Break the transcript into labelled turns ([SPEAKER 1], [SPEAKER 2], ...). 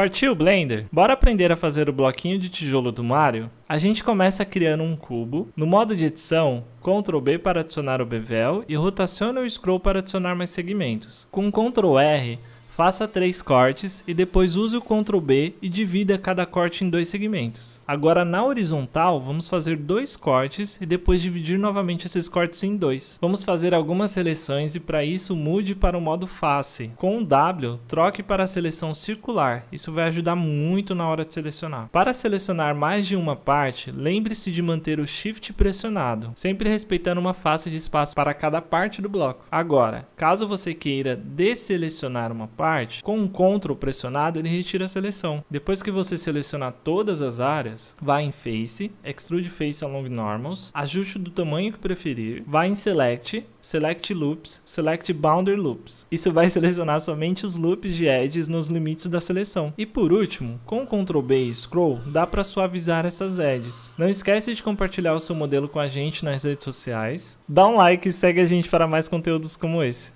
[SPEAKER 1] Partiu o Blender? Bora aprender a fazer o bloquinho de tijolo do Mario? A gente começa criando um cubo. No modo de edição, Ctrl B para adicionar o bevel e rotaciona o scroll para adicionar mais segmentos. Com Ctrl R, Faça três cortes e depois use o Ctrl B e divida cada corte em dois segmentos. Agora na horizontal, vamos fazer dois cortes e depois dividir novamente esses cortes em dois. Vamos fazer algumas seleções e para isso mude para o modo face. Com o W, troque para a seleção circular. Isso vai ajudar muito na hora de selecionar. Para selecionar mais de uma parte, lembre-se de manter o Shift pressionado, sempre respeitando uma face de espaço para cada parte do bloco. Agora, caso você queira desselecionar uma parte, parte. Com um CTRL pressionado, ele retira a seleção. Depois que você selecionar todas as áreas, vai em Face, Extrude Face Along Normals, ajuste do tamanho que preferir, vai em Select, Select Loops, Select Boundary Loops. Isso vai selecionar somente os loops de edges nos limites da seleção. E por último, com Ctrl B e Scroll, dá para suavizar essas edges. Não esquece de compartilhar o seu modelo com a gente nas redes sociais. Dá um like e segue a gente para mais conteúdos como esse.